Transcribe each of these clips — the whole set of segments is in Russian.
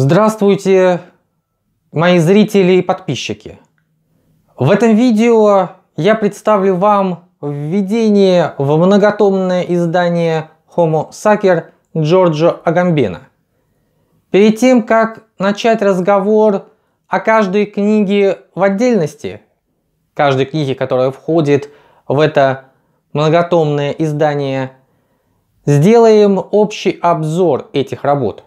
Здравствуйте, мои зрители и подписчики! В этом видео я представлю вам введение в многотомное издание Homo Sacer Джорджо Агамбена. Перед тем, как начать разговор о каждой книге в отдельности, каждой книге, которая входит в это многотомное издание, сделаем общий обзор этих работ.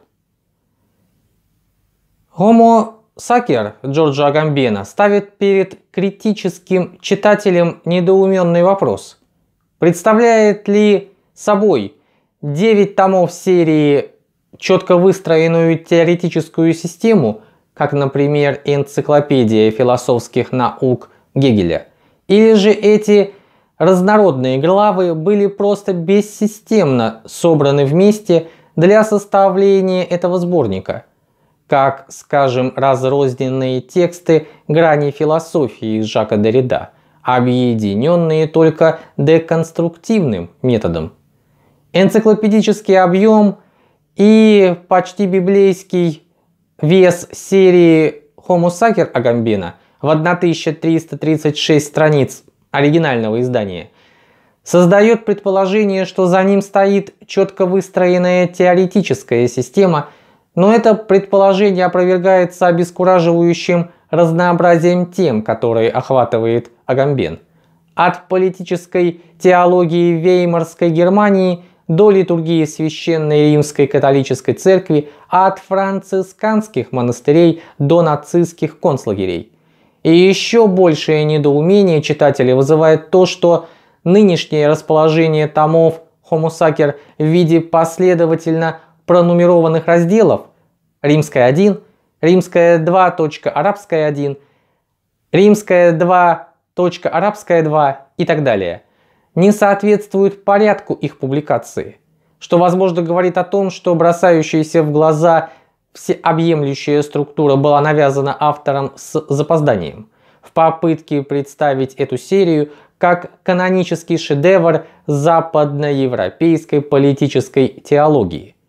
Homo Сакер Джорджа Агамбена ставит перед критическим читателем недоуменный вопрос. Представляет ли собой 9 томов серии четко выстроенную теоретическую систему, как, например, энциклопедия философских наук Гегеля, или же эти разнородные главы были просто бессистемно собраны вместе для составления этого сборника – как, скажем, разрозненные тексты грани философии Жака Деррида, объединенные только деконструктивным методом. Энциклопедический объем и почти библейский вес серии Homo Sacer Агамбена в 1336 страниц оригинального издания создает предположение, что за ним стоит четко выстроенная теоретическая система – но это предположение опровергается обескураживающим разнообразием тем, которые охватывает Агамбен. От политической теологии Веймарской Германии до литургии Священной Римской католической церкви, от францисканских монастырей до нацистских концлагерей. И еще большее недоумение читателей вызывает то, что нынешнее расположение томов Хомусакер в виде последовательно пронумерованных разделов римская 1, римская 2, арабская 1, римская 2, арабская 2 и так далее, не соответствуют порядку их публикации, что возможно говорит о том, что бросающаяся в глаза всеобъемлющая структура была навязана автором с запозданием в попытке представить эту серию как канонический шедевр западноевропейской политической теологии –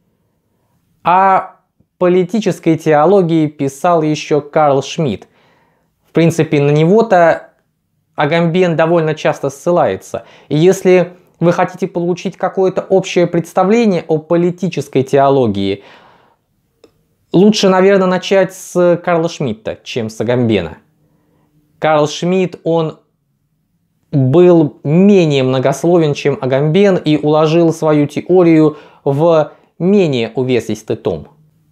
о политической теологии писал еще Карл Шмидт. В принципе, на него-то Агамбен довольно часто ссылается. И если вы хотите получить какое-то общее представление о политической теологии, лучше, наверное, начать с Карла Шмидта, чем с Агамбена. Карл Шмидт, он был менее многословен, чем Агамбен, и уложил свою теорию в менее увесистый том.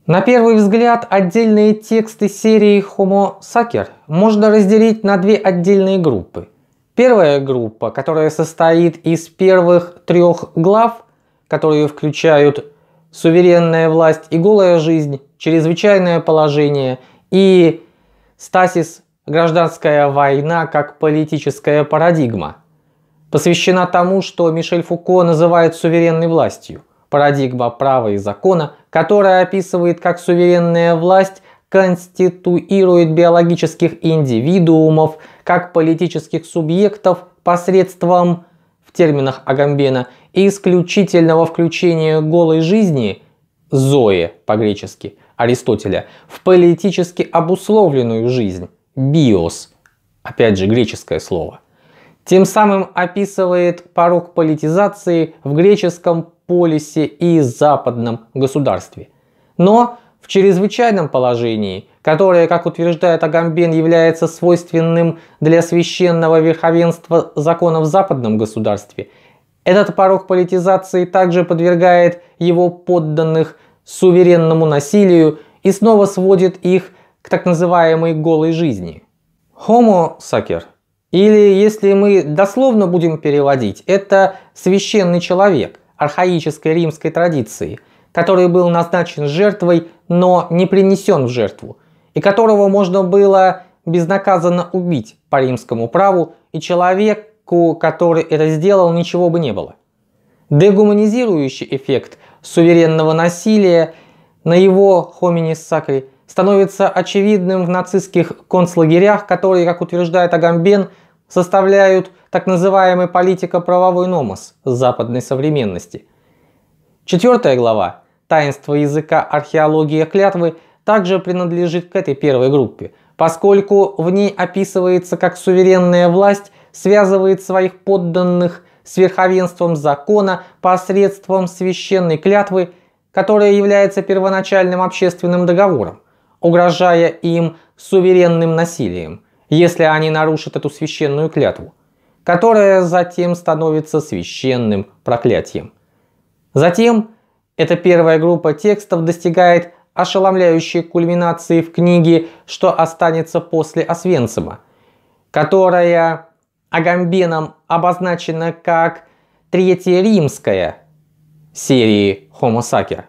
На первый взгляд отдельные тексты серии Homo Sacer можно разделить на две отдельные группы. Первая группа, которая состоит из первых трех глав, которые включают «Суверенная власть и голая жизнь», «Чрезвычайное положение» и «Стасис. Гражданская война как политическая парадигма», посвящена тому, что Мишель Фуко называет суверенной властью парадигма права и закона, которая описывает, как суверенная власть конституирует биологических индивидуумов, как политических субъектов посредством, в терминах Агамбена, исключительного включения голой жизни, зои по-гречески, Аристотеля, в политически обусловленную жизнь, биос, опять же греческое слово. Тем самым описывает порог политизации в греческом полисе и западном государстве. Но в чрезвычайном положении, которое, как утверждает Агамбен, является свойственным для священного верховенства закона в западном государстве, этот порог политизации также подвергает его подданных суверенному насилию и снова сводит их к так называемой голой жизни. Homo sacer, или если мы дословно будем переводить, это священный человек – архаической римской традиции, который был назначен жертвой, но не принесен в жертву, и которого можно было безнаказанно убить по римскому праву, и человеку, который это сделал, ничего бы не было. Дегуманизирующий эффект суверенного насилия на его хоминис сакри становится очевидным в нацистских концлагерях, которые, как утверждает Агамбен, составляют так называемый политико-правовой номос западной современности. Четвертая глава «Таинство языка, археология, клятвы» также принадлежит к этой первой группе, поскольку в ней описывается, как суверенная власть связывает своих подданных с верховенством закона посредством священной клятвы, которая является первоначальным общественным договором, угрожая им суверенным насилием – если они нарушат эту священную клятву, которая затем становится священным проклятием. Затем эта первая группа текстов достигает ошеломляющей кульминации в книге «Что останется после Освенцима», которая Агамбеном обозначена как «Третья римская» серии Homo Sacer.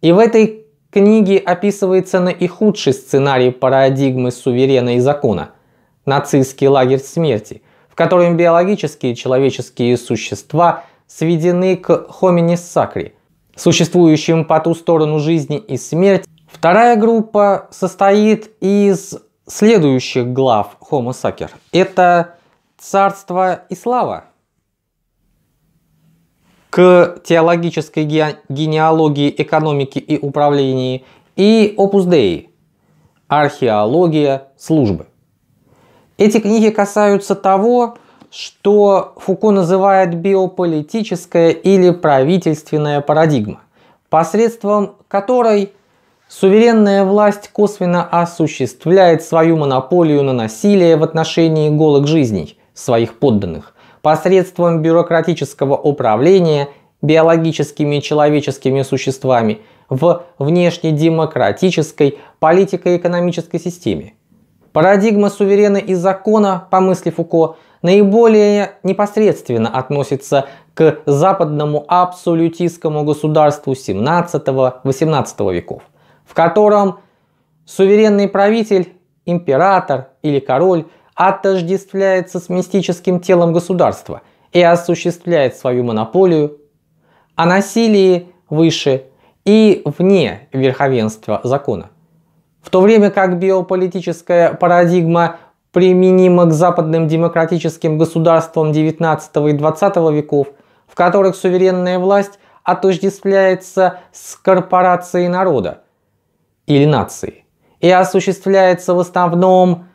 И в этой книге описывается наихудший сценарий парадигмы суверена и закона – нацистский лагерь смерти, в котором биологические и человеческие существа сведены к хоминис сакри, существующим по ту сторону жизни и смерти. Вторая группа состоит из следующих глав Homo Sacer. Это «Царство и слава», к теологической генеалогии экономики и управлении и opus dei, археология службы. Эти книги касаются того, что Фуко называет биополитическая или правительственная парадигма, посредством которой суверенная власть косвенно осуществляет свою монополию на насилие в отношении голых жизней своих подданных посредством бюрократического управления биологическими и человеческими существами в внешнедемократической политико-экономической системе – Парадигма суверена и закона, по мысли Фуко, наиболее непосредственно относится к западному абсолютистскому государству 17-18 веков, в котором суверенный правитель, император или король отождествляется с мистическим телом государства и осуществляет свою монополию, о насилии выше и вне верховенства закона. В то время как биополитическая парадигма применима к западным демократическим государствам XIX и XX веков, в которых суверенная власть отождествляется с корпорацией народа или нации и осуществляется в основном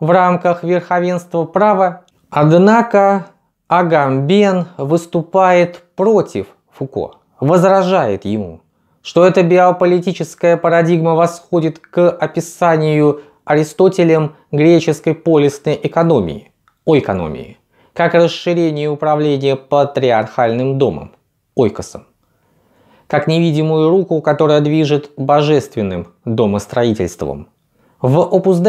в рамках верховенства права. Однако Агамбен выступает против Фуко, возражает ему – что эта биополитическая парадигма восходит к описанию Аристотелем греческой полисной экономии, ойкономии, как расширение управления патриархальным домом, ойкосом, как невидимую руку, которая движет божественным домостроительством. В Opus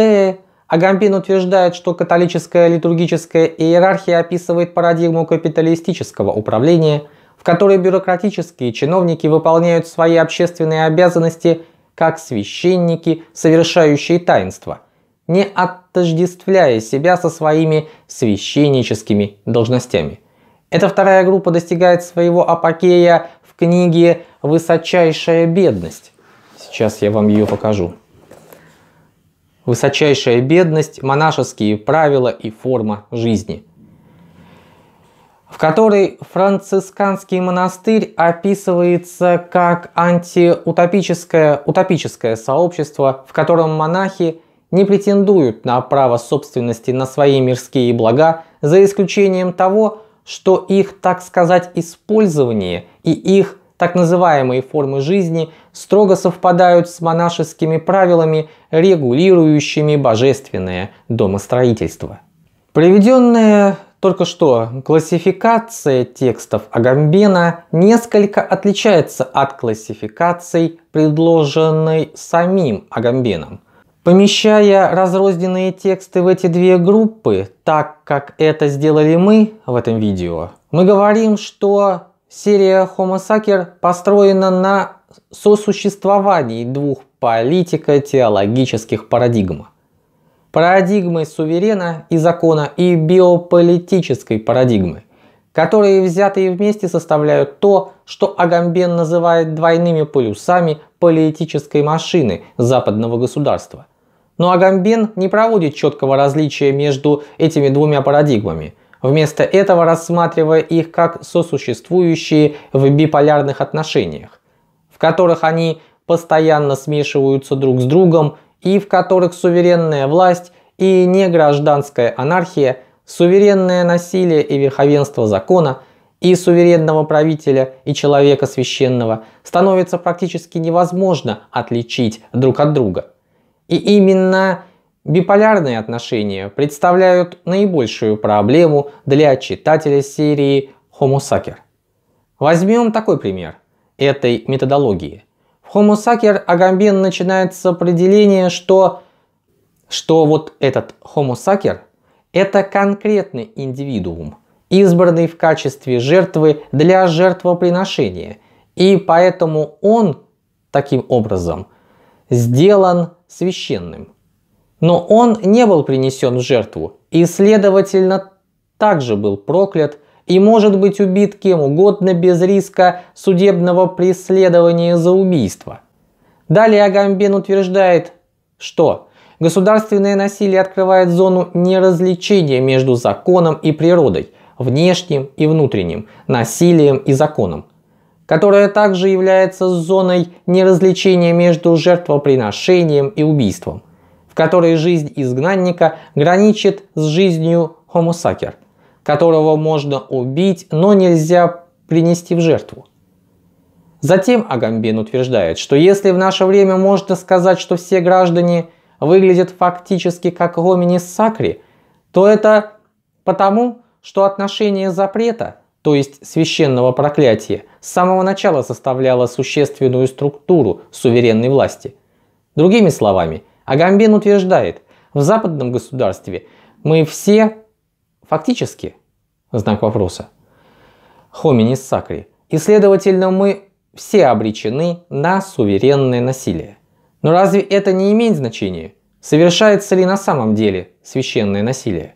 Агампин утверждает, что католическая литургическая иерархия описывает парадигму капиталистического управления – в которой бюрократические чиновники выполняют свои общественные обязанности как священники, совершающие таинство, не отождествляя себя со своими священническими должностями. Эта вторая группа достигает своего апокея в книге «Высочайшая бедность». Сейчас я вам ее покажу. «Высочайшая бедность. Монашеские правила и форма жизни» в которой францисканский монастырь описывается как антиутопическое утопическое сообщество, в котором монахи не претендуют на право собственности на свои мирские блага, за исключением того, что их, так сказать, использование и их так называемые формы жизни строго совпадают с монашескими правилами, регулирующими божественное домостроительство. Приведенное только что, классификация текстов Агамбена несколько отличается от классификаций, предложенной самим Агамбеном. Помещая разрозненные тексты в эти две группы, так как это сделали мы в этом видео, мы говорим, что серия Homo Sacer построена на сосуществовании двух политико-теологических парадигм парадигмы суверена и закона и биополитической парадигмы, которые взятые вместе составляют то, что Агамбен называет двойными полюсами политической машины западного государства. Но Агамбен не проводит четкого различия между этими двумя парадигмами, вместо этого рассматривая их как сосуществующие в биполярных отношениях, в которых они постоянно смешиваются друг с другом и в которых суверенная власть и не гражданская анархия, суверенное насилие и верховенство закона, и суверенного правителя, и человека священного становится практически невозможно отличить друг от друга. И именно биполярные отношения представляют наибольшую проблему для читателя серии Homo Sacer. Возьмем такой пример этой методологии. В Homo sacer Агамбин начинает с определения, что, что вот этот Homo sacer – это конкретный индивидуум, избранный в качестве жертвы для жертвоприношения, и поэтому он таким образом сделан священным. Но он не был принесен в жертву и, следовательно, также был проклят – и может быть убит кем угодно без риска судебного преследования за убийство. Далее Агамбен утверждает, что государственное насилие открывает зону неразличения между законом и природой, внешним и внутренним, насилием и законом, которая также является зоной неразличения между жертвоприношением и убийством, в которой жизнь изгнанника граничит с жизнью хомосакер – которого можно убить, но нельзя принести в жертву. Затем Агамбен утверждает, что если в наше время можно сказать, что все граждане выглядят фактически как гомини Сакри, то это потому, что отношение запрета, то есть священного проклятия, с самого начала составляло существенную структуру суверенной власти. Другими словами, Агамбен утверждает, в западном государстве мы все Фактически, знак вопроса, хоминис сакри. И, следовательно, мы все обречены на суверенное насилие. Но разве это не имеет значения? Совершается ли на самом деле священное насилие?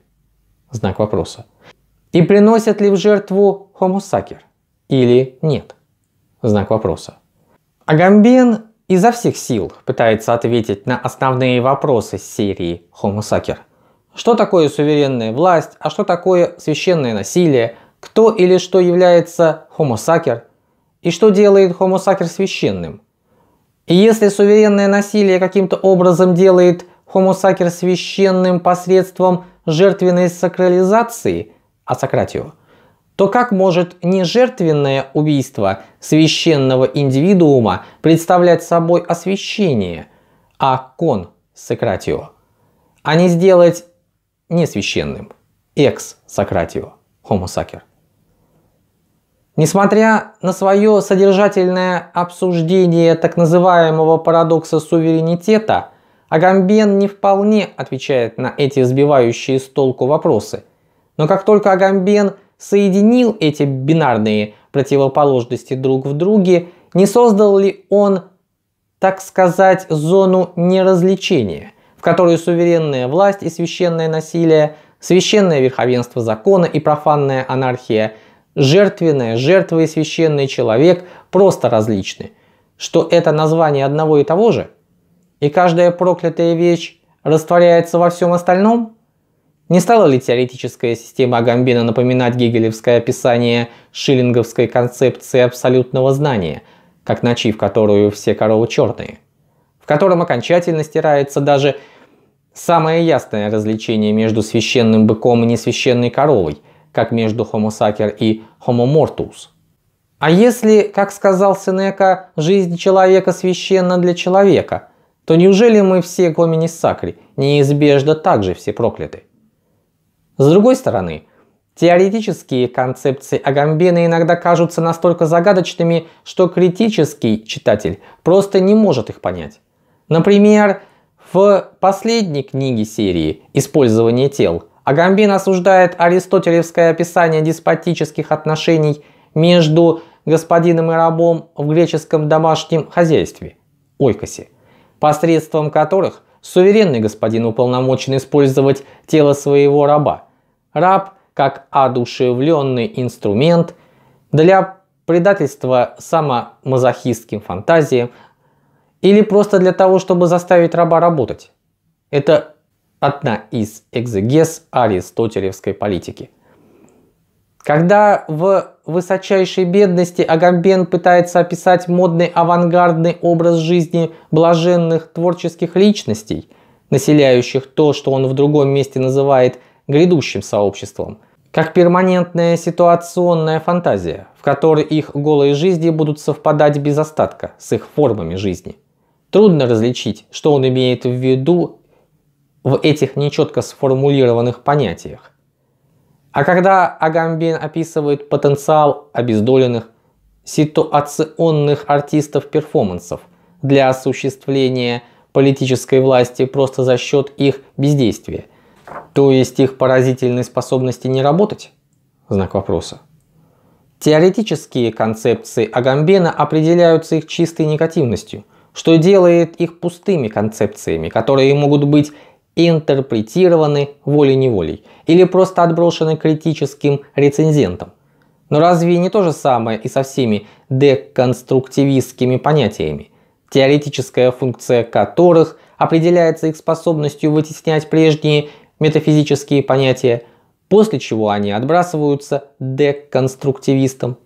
Знак вопроса. И приносят ли в жертву хомосакер? Или нет? Знак вопроса. Агамбен изо всех сил пытается ответить на основные вопросы серии Homo Sacer – что такое суверенная власть, а что такое священное насилие, кто или что является хомосакер и что делает хомосакер священным. И если суверенное насилие каким-то образом делает хомосакер священным посредством жертвенной сакрализации, а Сократию, то как может нежертвенное убийство священного индивидуума представлять собой освящение, а кон сакратио? А не сделать несвященным. Экс Сократио, Homo Sacer. Несмотря на свое содержательное обсуждение так называемого парадокса суверенитета, Агамбен не вполне отвечает на эти сбивающие с толку вопросы. Но как только Агамбен соединил эти бинарные противоположности друг в друге, не создал ли он, так сказать, зону неразличения? в которую суверенная власть и священное насилие, священное верховенство закона и профанная анархия, жертвенная, жертва и священный человек просто различны, что это название одного и того же, и каждая проклятая вещь растворяется во всем остальном? Не стала ли теоретическая система Агамбина напоминать гегелевское описание шиллинговской концепции абсолютного знания, как ночи, в которую все коровы черные, в котором окончательно стирается даже Самое ясное различение между священным быком и несвященной коровой, как между Homo sacer и Homo mortus. А если, как сказал Сенека, жизнь человека священна для человека, то неужели мы все гоминис сакри неизбежно также все прокляты? С другой стороны, теоретические концепции Агамбена иногда кажутся настолько загадочными, что критический читатель просто не может их понять. Например, в последней книге серии «Использование тел» Агамбин осуждает аристотелевское описание деспотических отношений между господином и рабом в греческом домашнем хозяйстве – ойкосе, посредством которых суверенный господин уполномочен использовать тело своего раба. Раб, как одушевленный инструмент для предательства самомазохистским фантазиям, или просто для того, чтобы заставить раба работать. Это одна из экзегез аристотелевской политики. Когда в высочайшей бедности Агамбен пытается описать модный авангардный образ жизни блаженных творческих личностей, населяющих то, что он в другом месте называет грядущим сообществом, как перманентная ситуационная фантазия, в которой их голые жизни будут совпадать без остатка с их формами жизни – Трудно различить, что он имеет в виду в этих нечетко сформулированных понятиях. А когда Агамбин описывает потенциал обездоленных ситуационных артистов перформансов для осуществления политической власти просто за счет их бездействия, то есть их поразительной способности не работать? Знак вопроса. Теоретические концепции Агамбена определяются их чистой негативностью – что делает их пустыми концепциями, которые могут быть интерпретированы волей-неволей или просто отброшены критическим рецензентом. Но разве не то же самое и со всеми деконструктивистскими понятиями, теоретическая функция которых определяется их способностью вытеснять прежние метафизические понятия, после чего они отбрасываются деконструктивистам?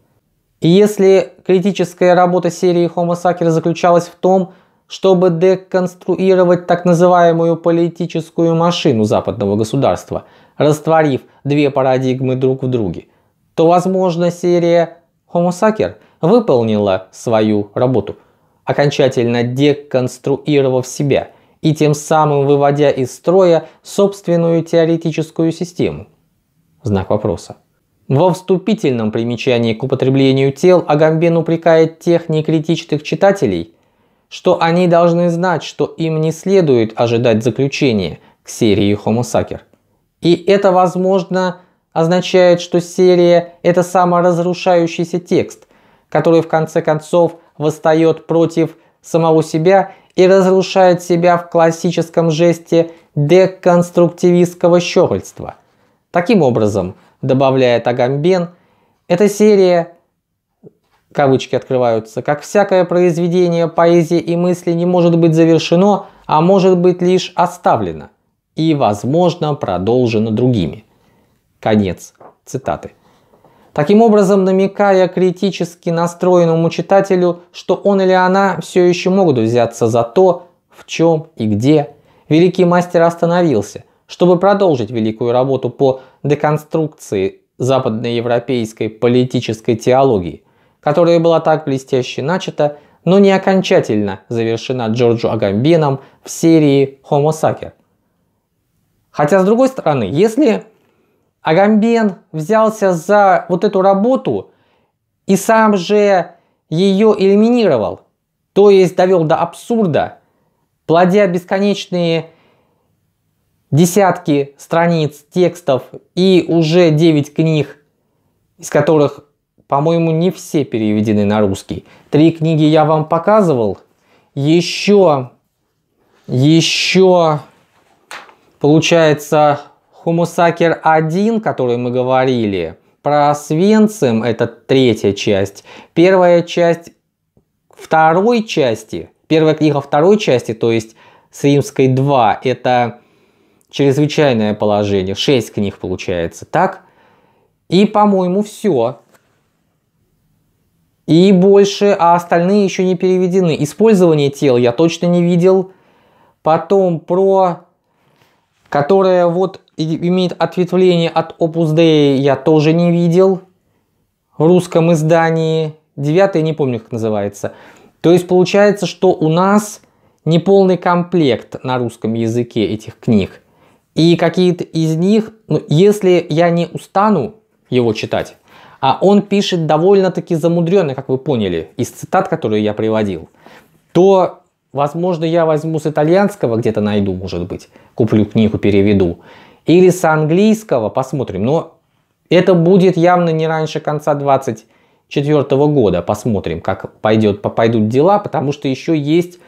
И если критическая работа серии Homo Sacer заключалась в том, чтобы деконструировать так называемую политическую машину западного государства, растворив две парадигмы друг в друге, то, возможно, серия Homo Sacer выполнила свою работу, окончательно деконструировав себя и тем самым выводя из строя собственную теоретическую систему. Знак вопроса. Во вступительном примечании к употреблению тел Агамбен упрекает тех некритичных читателей, что они должны знать, что им не следует ожидать заключения к серии Homo Sacer. И это, возможно, означает, что серия – это саморазрушающийся текст, который в конце концов восстает против самого себя и разрушает себя в классическом жесте деконструктивистского щегольства. Таким образом, добавляет Агамбен, эта серия, кавычки открываются, как всякое произведение поэзии и мысли не может быть завершено, а может быть лишь оставлено и, возможно, продолжено другими. Конец цитаты. Таким образом, намекая критически настроенному читателю, что он или она все еще могут взяться за то, в чем и где великий мастер остановился – чтобы продолжить великую работу по деконструкции западноевропейской политической теологии, которая была так блестяще начата, но не окончательно завершена Джорджу Агамбином в серии «Homo Sacer». Хотя, с другой стороны, если Агамбен взялся за вот эту работу и сам же ее элиминировал, то есть довел до абсурда, плодя бесконечные десятки страниц текстов и уже 9 книг, из которых, по-моему, не все переведены на русский. Три книги я вам показывал. Еще, еще, получается, Хумусакер 1, который мы говорили, про Свенцем, это третья часть. Первая часть второй части, первая книга второй части, то есть с римской 2, это чрезвычайное положение. Шесть книг получается, так? И, по-моему, все. И больше, а остальные еще не переведены. Использование тел я точно не видел. Потом про... Которое вот имеет ответвление от Opus Dei я тоже не видел. В русском издании. Девятое, не помню, как называется. То есть получается, что у нас неполный комплект на русском языке этих книг. И какие-то из них, ну, если я не устану его читать, а он пишет довольно-таки замудренно, как вы поняли, из цитат, которые я приводил, то, возможно, я возьму с итальянского, где-то найду, может быть, куплю книгу, переведу, или с английского, посмотрим. Но это будет явно не раньше конца 2024 года, посмотрим, как пойдет, пойдут дела, потому что еще есть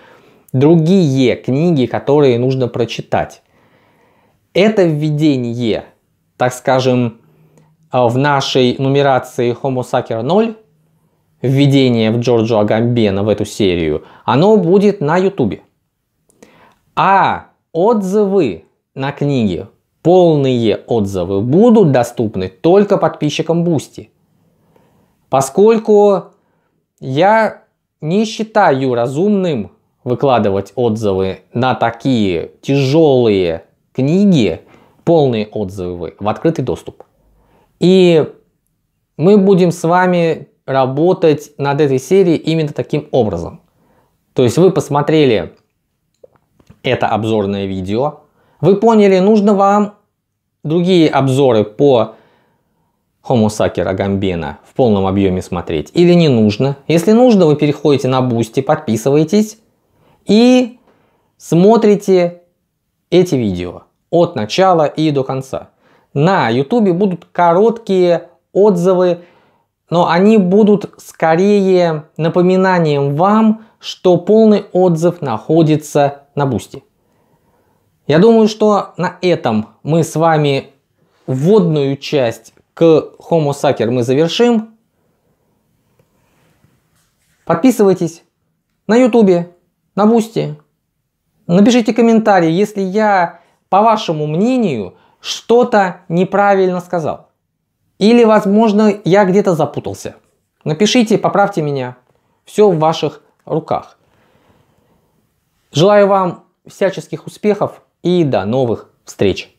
другие книги, которые нужно прочитать. Это введение, так скажем, а, в нашей нумерации Homo Sacer 0, введение в Джорджо Агамбена в эту серию, оно будет на Ютубе. А отзывы на книги, полные отзывы, будут доступны только подписчикам Бусти. Поскольку я не считаю разумным выкладывать отзывы на такие тяжелые книги, полные отзывы в открытый доступ. И мы будем с вами работать над этой серией именно таким образом. То есть вы посмотрели это обзорное видео, вы поняли, нужно вам другие обзоры по Homo Sacer Agambenna в полном объеме смотреть или не нужно. Если нужно, вы переходите на Boosty, подписывайтесь и смотрите эти видео от начала и до конца. На YouTube будут короткие отзывы, но они будут скорее напоминанием вам, что полный отзыв находится на бусте. Я думаю, что на этом мы с вами вводную часть к Homo Sucker мы завершим. Подписывайтесь на YouTube, на Бусти. Напишите комментарий, если я по вашему мнению, что-то неправильно сказал. Или, возможно, я где-то запутался. Напишите, поправьте меня. Все в ваших руках. Желаю вам всяческих успехов и до новых встреч!